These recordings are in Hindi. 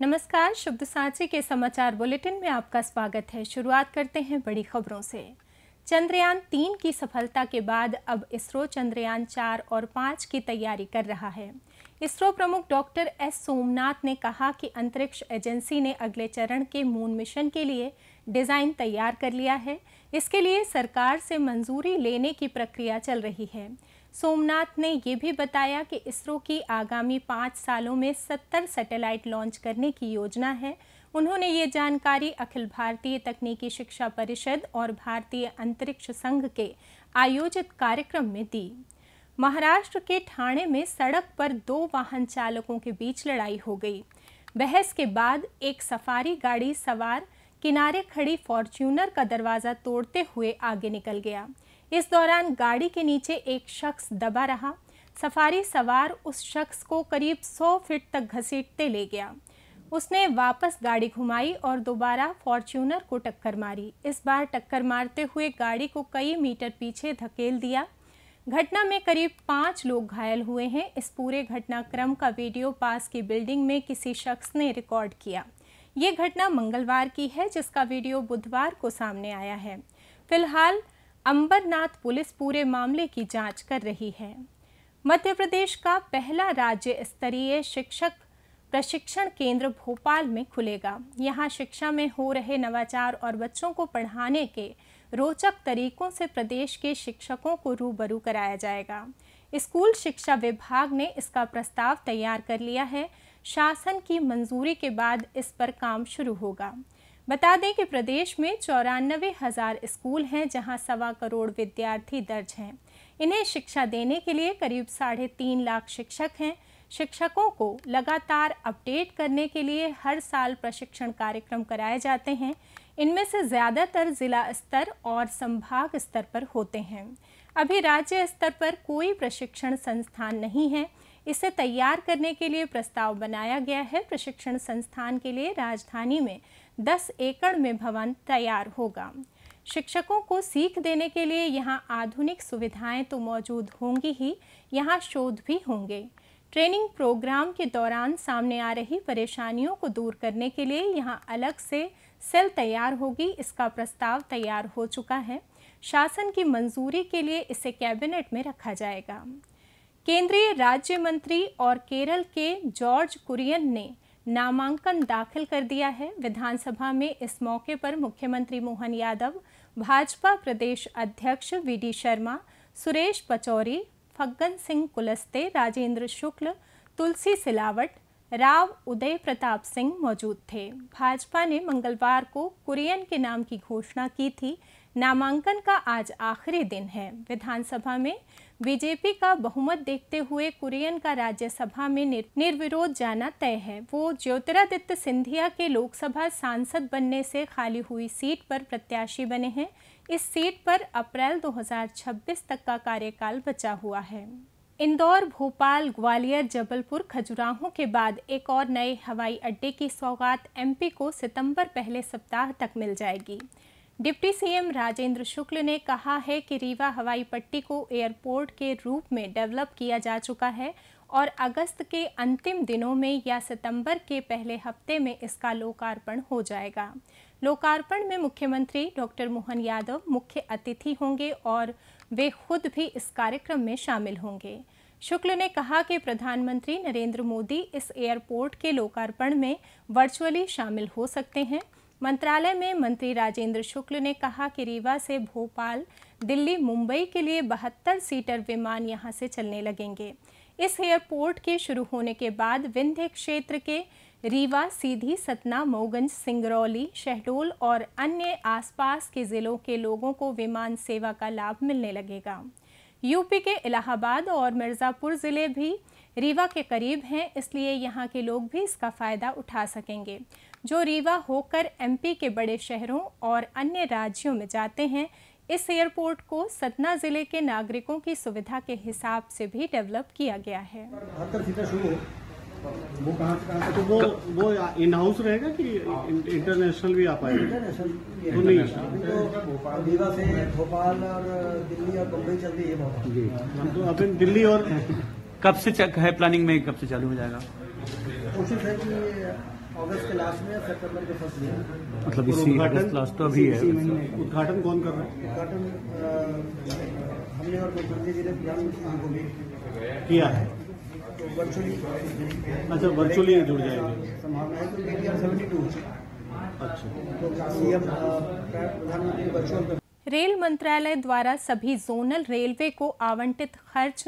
नमस्कार शुभ सांची के समाचार बुलेटिन में आपका स्वागत है शुरुआत करते हैं बड़ी खबरों से चंद्रयान तीन की सफलता के बाद अब इसरो चंद्रयान चार और पाँच की तैयारी कर रहा है इसरो प्रमुख डॉक्टर एस सोमनाथ ने कहा कि अंतरिक्ष एजेंसी ने अगले चरण के मून मिशन के लिए डिज़ाइन तैयार कर लिया है इसके लिए सरकार से मंजूरी लेने की प्रक्रिया चल रही है सोमनाथ ने यह भी बताया कि इसरो की आगामी पाँच सालों में सत्तर सैटेलाइट लॉन्च करने की योजना है उन्होंने ये जानकारी अखिल भारतीय तकनीकी शिक्षा परिषद और भारतीय अंतरिक्ष संघ के आयोजित कार्यक्रम में दी महाराष्ट्र के ठाणे में सड़क पर दो वाहन चालकों के बीच लड़ाई हो गई बहस के बाद एक सफारी गाड़ी सवार किनारे खड़ी फॉर्च्यूनर का दरवाज़ा तोड़ते हुए आगे निकल गया इस दौरान गाड़ी के नीचे एक शख्स दबा रहा सफारी सवार उस शख्स को करीब 100 फीट तक घसीटते ले गया उसने वापस गाड़ी घुमाई और दोबारा फॉर्च्यूनर को टक्कर मारी इस बार टक्कर मारते हुए गाड़ी को कई मीटर पीछे धकेल दिया घटना में करीब पाँच लोग घायल हुए हैं इस पूरे घटनाक्रम का वीडियो पास की बिल्डिंग में किसी शख्स ने रिकॉर्ड किया ये घटना मंगलवार की है जिसका वीडियो बुधवार को सामने आया है फिलहाल अंबरनाथ पुलिस पूरे मामले की जांच कर रही है मध्य प्रदेश का पहला राज्य स्तरीय शिक्षक प्रशिक्षण केंद्र भोपाल में खुलेगा यहाँ शिक्षा में हो रहे नवाचार और बच्चों को पढ़ाने के रोचक तरीकों से प्रदेश के शिक्षकों को रूबरू कराया जाएगा स्कूल शिक्षा विभाग ने इसका प्रस्ताव तैयार कर लिया है शासन की मंजूरी के बाद इस पर काम शुरू होगा बता दें कि प्रदेश में चौरानवे हज़ार स्कूल हैं जहां सवा करोड़ विद्यार्थी दर्ज हैं इन्हें शिक्षा देने के लिए करीब साढ़े तीन लाख शिक्षक हैं शिक्षकों को लगातार अपडेट करने के लिए हर साल प्रशिक्षण कार्यक्रम कराए जाते हैं इनमें से ज़्यादातर जिला स्तर और संभाग स्तर पर होते हैं अभी राज्य स्तर पर कोई प्रशिक्षण संस्थान नहीं है इसे तैयार करने के लिए प्रस्ताव बनाया गया है प्रशिक्षण संस्थान के लिए राजधानी में दस एकड़ में भवन तैयार होगा शिक्षकों को सीख देने के लिए यहाँ आधुनिक सुविधाएं तो मौजूद होंगी ही यहाँ शोध भी होंगे ट्रेनिंग प्रोग्राम के दौरान सामने आ रही परेशानियों को दूर करने के लिए यहाँ अलग से सेल तैयार होगी इसका प्रस्ताव तैयार हो चुका है शासन की मंजूरी के लिए इसे कैबिनेट में रखा जाएगा केंद्रीय राज्य मंत्री और केरल के जॉर्ज कुरियन ने नामांकन दाखिल कर दिया है विधानसभा में इस मौके पर मुख्यमंत्री मोहन यादव भाजपा प्रदेश अध्यक्ष वीडी शर्मा सुरेश पचौरी फग्गन सिंह कुलस्ते राजेंद्र शुक्ल तुलसी सिलावट राव उदय प्रताप सिंह मौजूद थे भाजपा ने मंगलवार को कुरियन के नाम की घोषणा की थी नामांकन का आज आखिरी दिन है विधानसभा में बीजेपी का बहुमत देखते हुए कुरियन का राज्यसभा में निर्विरोध जाना तय है वो ज्योतिरादित्य सिंधिया के लोकसभा सांसद बनने से खाली हुई सीट पर प्रत्याशी बने हैं इस सीट पर अप्रैल 2026 तक का कार्यकाल बचा हुआ है इंदौर भोपाल ग्वालियर जबलपुर खजुराहो के बाद एक और नए हवाई अड्डे की सौगात एमपी को सितंबर पहले सप्ताह तक मिल जाएगी डिप्टी सीएम राजेंद्र शुक्ल ने कहा है कि रीवा हवाई पट्टी को एयरपोर्ट के रूप में डेवलप किया जा चुका है और अगस्त के अंतिम दिनों में या सितंबर के पहले हफ्ते में इसका लोकार्पण हो जाएगा लोकार्पण में मुख्यमंत्री डॉक्टर मोहन यादव मुख्य अतिथि होंगे और वे खुद भी इस कार्यक्रम में शामिल होंगे शुक्ल ने कहा कि प्रधानमंत्री नरेंद्र मोदी इस एयरपोर्ट के लोकार्पण में वर्चुअली शामिल हो सकते हैं मंत्रालय में मंत्री राजेंद्र शुक्ल ने कहा कि रीवा से भोपाल दिल्ली मुंबई के लिए बहत्तर सीटर विमान यहां से चलने लगेंगे इस एयरपोर्ट के शुरू होने के बाद विंध्य क्षेत्र के रीवा सीधी सतना मोगंज सिंगरौली शहडोल और अन्य आसपास के ज़िलों के लोगों को विमान सेवा का लाभ मिलने लगेगा यूपी के इलाहाबाद और मिर्ज़ापुर ज़िले भी रीवा के करीब हैं इसलिए यहाँ के लोग भी इसका फ़ायदा उठा सकेंगे जो रीवा होकर एमपी के बड़े शहरों और अन्य राज्यों में जाते हैं इस एयरपोर्ट को सतना जिले के नागरिकों की सुविधा के हिसाब से भी डेवलप किया गया है वो से तो वो वो इन हाउस रहेगा कि इंटरनेशनल भी आ पाएगा तो नहीं रीवा से भोपाल और दिल्ली और बम्बई है तो अब दिल्ली और कब से है प्लानिंग में कब से चालू हो जाएगा कोशिश है कि अगस्त के लास्ट में सितंबर के फर्स्ट मतलब इसी तो अभी है उद्घाटन कौन कर रहा है उद्घाटन हमने और मुख्यमंत्री जी ने प्रधानमंत्री को भी किया है तो वर्चुअली अच्छा वर्चुअली जुड़ जाएंगे संभावना है अच्छा। तो सीएम प्रधानमंत्री वर्चुअल रेल मंत्रालय द्वारा सभी जोनल रेलवे को आवंटित खर्च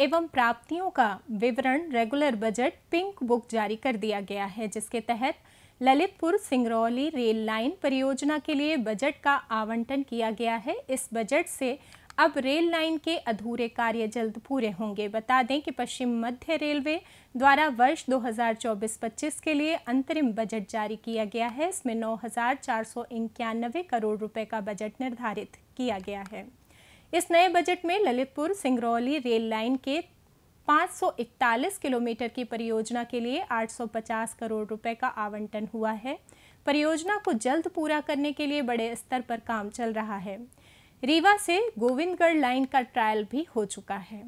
एवं प्राप्तियों का विवरण रेगुलर बजट पिंक बुक जारी कर दिया गया है जिसके तहत ललितपुर सिंगरौली रेल लाइन परियोजना के लिए बजट का आवंटन किया गया है इस बजट से अब रेल लाइन के अधूरे कार्य जल्द पूरे होंगे बता दें कि पश्चिम मध्य रेलवे द्वारा वर्ष 2024-25 के लिए अंतरिम बजट जारी किया गया है इसमें नौ करोड़ रुपए का बजट निर्धारित किया गया है इस नए बजट में ललितपुर सिंगरौली रेल लाइन के 541 किलोमीटर की परियोजना के लिए 850 करोड़ रुपए का आवंटन हुआ है परियोजना को जल्द पूरा करने के लिए बड़े स्तर पर काम चल रहा है रीवा से गोविंदगढ़ लाइन का ट्रायल भी हो चुका है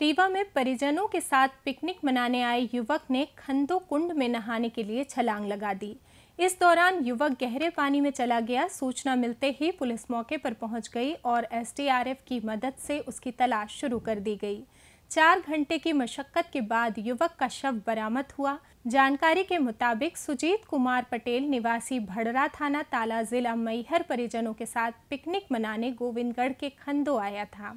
रीवा में परिजनों के साथ पिकनिक मनाने आए युवक ने खंदो कुंड में नहाने के लिए छलांग लगा दी इस दौरान युवक गहरे पानी में चला गया सूचना मिलते ही पुलिस मौके पर पहुंच गई और एसडीआरएफ की मदद से उसकी तलाश शुरू कर दी गई चार घंटे की मशक्कत के बाद युवक का शव बरामद हुआ जानकारी के मुताबिक सुजीत कुमार पटेल निवासी भड़रा थाना ताला जिला मैहर परिजनों के साथ पिकनिक मनाने गोविंदगढ़ के खंदो आया था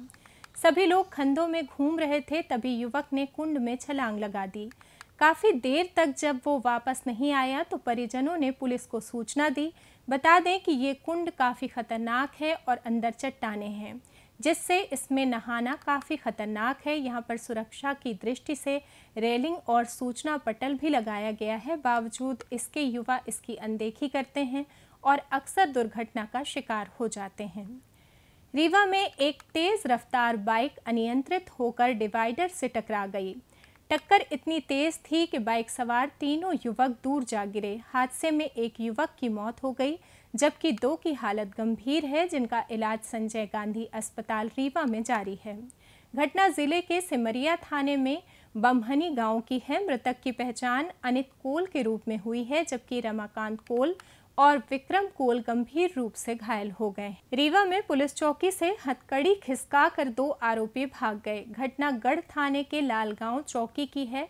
सभी लोग खंदों में घूम रहे थे तभी युवक ने कुंड में छलांग लगा दी काफ़ी देर तक जब वो वापस नहीं आया तो परिजनों ने पुलिस को सूचना दी बता दें कि ये कुंड काफ़ी ख़तरनाक है और अंदर चट्टाने हैं जिससे इसमें नहाना काफ़ी ख़तरनाक है यहाँ पर सुरक्षा की दृष्टि से रेलिंग और सूचना पटल भी लगाया गया है बावजूद इसके युवा इसकी अनदेखी करते हैं और अक्सर दुर्घटना का शिकार हो जाते हैं रीवा में एक तेज़ रफ्तार बाइक अनियंत्रित होकर डिवाइडर से टकरा गई टक्कर इतनी तेज थी कि बाइक सवार तीनों युवक दूर जा गिरे हादसे में एक युवक की मौत हो गई जबकि दो की हालत गंभीर है जिनका इलाज संजय गांधी अस्पताल रीवा में जारी है घटना जिले के सिमरिया थाने में बमहनी गांव की है मृतक की पहचान अनित कोल के रूप में हुई है जबकि रमाकांत कोल और विक्रम कोल गंभीर रूप से घायल हो गए रीवा में पुलिस चौकी से हथकड़ी खिसका कर दो आरोपी भाग गए घटना गढ़ थाने के लालगांव चौकी की है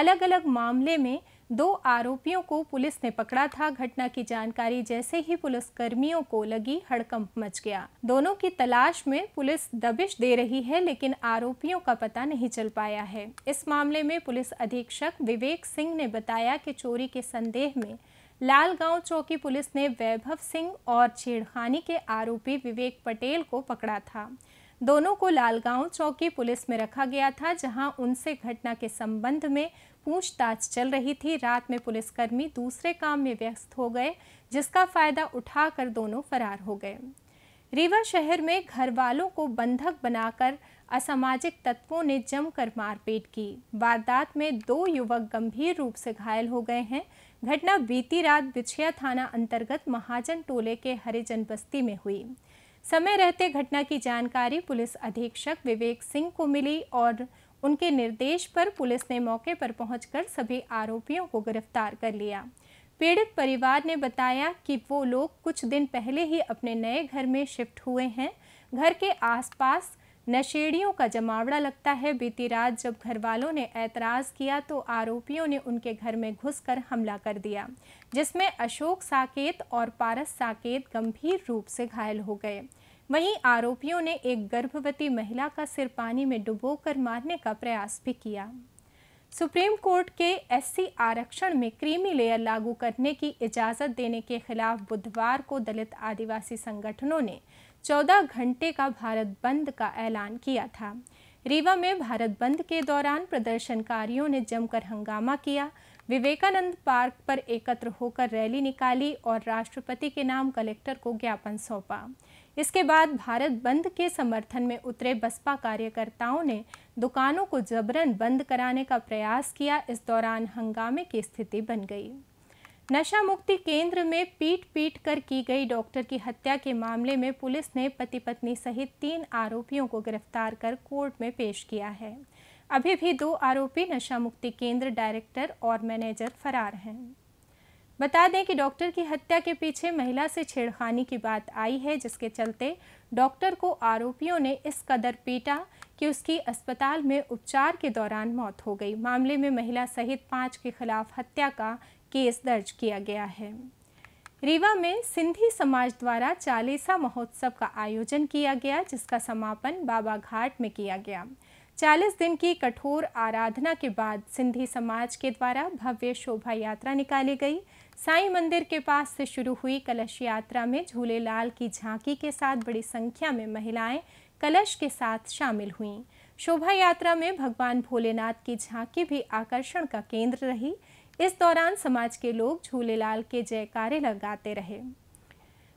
अलग अलग मामले में दो आरोपियों को पुलिस ने पकड़ा था घटना की जानकारी जैसे ही पुलिस कर्मियों को लगी हड़कंप मच गया दोनों की तलाश में पुलिस दबिश दे रही है लेकिन आरोपियों का पता नहीं चल पाया है इस मामले में पुलिस अधीक्षक विवेक सिंह ने बताया कि चोरी के संदेह में गांव चौकी पुलिस ने वैभव सिंह और छेड़खानी के आरोपी विवेक पटेल को पकड़ा था दोनों को लाल गांव चौकी पुलिस में रखा गया था जहां उनसे घटना के संबंध में पूछताछ चल रही थी रात में पुलिसकर्मी दूसरे काम में व्यस्त हो गए जिसका फायदा उठाकर दोनों फरार हो गए रीवा शहर में घर वालों को बंधक बनाकर असामाजिक तत्वों ने जमकर मारपीट की वारदात में दो युवक गंभीर रूप से घायल हो गए हैं घटना बीती रात बिछिया थाना अंतर्गत महाजन टोले के हरिजन बस्ती में हुई समय रहते घटना की जानकारी पुलिस अधीक्षक विवेक सिंह को मिली और उनके निर्देश पर पुलिस ने मौके पर पहुंचकर सभी आरोपियों को गिरफ्तार कर लिया पीड़ित परिवार ने बताया कि वो लोग कुछ दिन पहले ही अपने नए घर में शिफ्ट हुए हैं घर के आसपास नशेड़ियों का जमावड़ा लगता है बीती रात जब घर वालों ने ऐतराज़ किया तो आरोपियों ने उनके घर में घुसकर हमला कर दिया जिसमें अशोक साकेत और पारस साकेत गंभीर रूप से घायल हो गए वहीं आरोपियों ने एक गर्भवती महिला का सिर पानी में डुबोकर मारने का प्रयास भी किया सुप्रीम कोर्ट के एससी आरक्षण में क्रीमी लेयर लागू करने की इजाज़त देने के खिलाफ बुधवार को दलित आदिवासी संगठनों ने 14 घंटे का भारत बंद का ऐलान किया था रीवा में भारत बंद के दौरान प्रदर्शनकारियों ने जमकर हंगामा किया विवेकानंद पार्क पर एकत्र होकर रैली निकाली और राष्ट्रपति के नाम कलेक्टर को ज्ञापन सौंपा इसके बाद भारत बंद के समर्थन में उतरे बसपा कार्यकर्ताओं ने दुकानों को जबरन बंद कराने का प्रयास किया इस दौरान हंगामे की स्थिति बन गई नशा मुक्ति केंद्र में पीट पीट कर की गई डॉक्टर की हत्या के मामले में पुलिस ने पति पत्नी सहित तीन आरोपियों को गिरफ्तार कर कोर्ट में पेश किया है अभी भी दो आरोपी नशा मुक्ति केंद्र डायरेक्टर और मैनेजर फरार हैं बता दें कि डॉक्टर की हत्या के पीछे महिला से छेड़खानी की बात आई है जिसके चलते डॉक्टर को आरोपियों ने इस कदर पीटा कि उसकी अस्पताल में उपचार के दौरान मौत हो गई मामले में महिला सहित पांच के खिलाफ हत्या का केस दर्ज किया गया है रीवा में सिंधी समाज द्वारा चालीसा महोत्सव का आयोजन किया गया जिसका समापन बाबा घाट में किया गया चालीस दिन की कठोर आराधना के बाद सिंधी समाज के द्वारा भव्य शोभा यात्रा निकाली गई साई मंदिर के पास से शुरू हुई कलश यात्रा में झूले लाल की झांकी के साथ बड़ी संख्या में महिलाएं कलश के साथ शामिल हुईं शोभा यात्रा में भगवान भोलेनाथ की झांकी भी आकर्षण का केंद्र रही इस दौरान समाज के लोग झूलेलाल के जयकारे लगाते रहे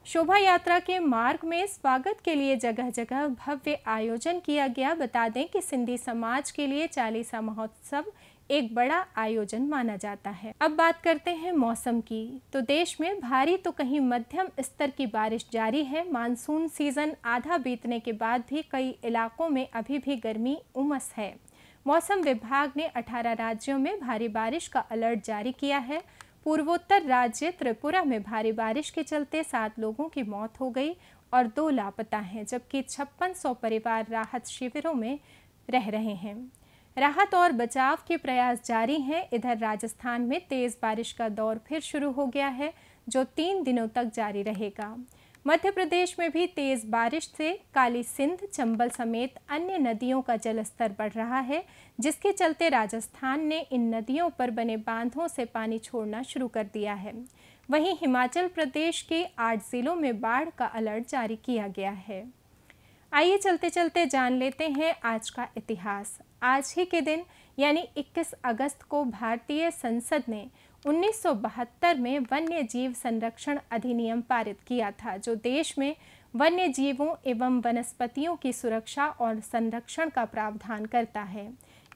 शोभा यात्रा के मार्ग में स्वागत के लिए जगह जगह भव्य आयोजन किया गया बता दें कि सिंधी समाज के लिए चालीसा महोत्सव एक बड़ा आयोजन माना जाता है अब बात करते हैं मौसम की तो देश में भारी तो कहीं मध्यम स्तर की बारिश जारी है मानसून सीजन आधा बीतने के बाद भी कई इलाकों में अभी भी गर्मी उमस है मौसम विभाग ने 18 राज्यों में भारी बारिश का अलर्ट जारी किया है पूर्वोत्तर राज्य त्रिपुरा में भारी बारिश के चलते सात लोगों की मौत हो गई और दो लापता हैं जबकि छप्पन सौ परिवार राहत शिविरों में रह रहे हैं राहत और बचाव के प्रयास जारी हैं इधर राजस्थान में तेज़ बारिश का दौर फिर शुरू हो गया है जो तीन दिनों तक जारी रहेगा मध्य प्रदेश में भी तेज बारिश से काली सिंध चंबल समेत अन्य नदियों का जलस्तर बढ़ रहा है जिसके चलते राजस्थान ने इन नदियों पर बने बांधों से पानी छोड़ना शुरू कर दिया है वहीं हिमाचल प्रदेश के आठ जिलों में बाढ़ का अलर्ट जारी किया गया है आइए चलते चलते जान लेते हैं आज का इतिहास आज ही के दिन यानी 21 अगस्त को भारतीय संसद ने 1972 में वन्य जीव संरक्षण अधिनियम पारित किया था जो देश में वन्य जीवों एवं वनस्पतियों की सुरक्षा और संरक्षण का प्रावधान करता है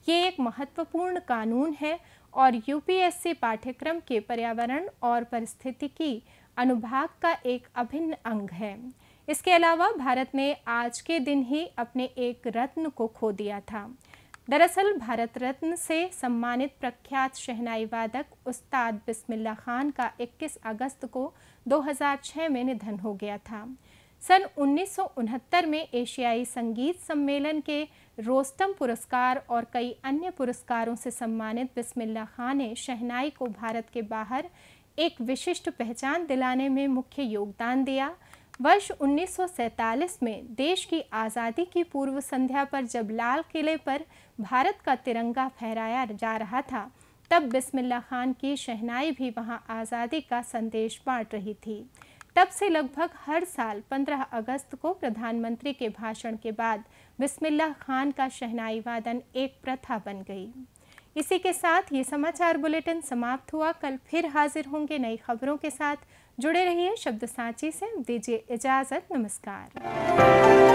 ये एक महत्वपूर्ण कानून है और यूपीएससी पाठ्यक्रम के पर्यावरण और परिस्थितिकी अनुभाग का एक अभिन्न अंग है इसके अलावा भारत ने आज के दिन ही अपने एक रत्न को खो दिया था दरअसल भारत रत्न से सम्मानित प्रख्यात शहनाई वादक उस्ताद बिस्मिल्ला खान का 21 अगस्त को 2006 में निधन हो गया था सन उन्नीस में एशियाई संगीत सम्मेलन के रोस्तम पुरस्कार और कई अन्य पुरस्कारों से सम्मानित बिस्मिल्ला खान ने शहनाई को भारत के बाहर एक विशिष्ट पहचान दिलाने में मुख्य योगदान दिया वर्ष 1947 में देश की आज़ादी की पूर्व संध्या पर जब लाल किले पर भारत का तिरंगा फहराया जा रहा था तब बिस्मिल्ला खान की शहनाई भी वहां आज़ादी का संदेश बांट रही थी तब से लगभग हर साल 15 अगस्त को प्रधानमंत्री के भाषण के बाद बिस्मिल्ला खान का शहनाई वादन एक प्रथा बन गई इसी के साथ ये समाचार बुलेटिन समाप्त हुआ कल फिर हाजिर होंगे नई खबरों के साथ जुड़े रहिए शब्द सांची से दीजिए इजाज़त नमस्कार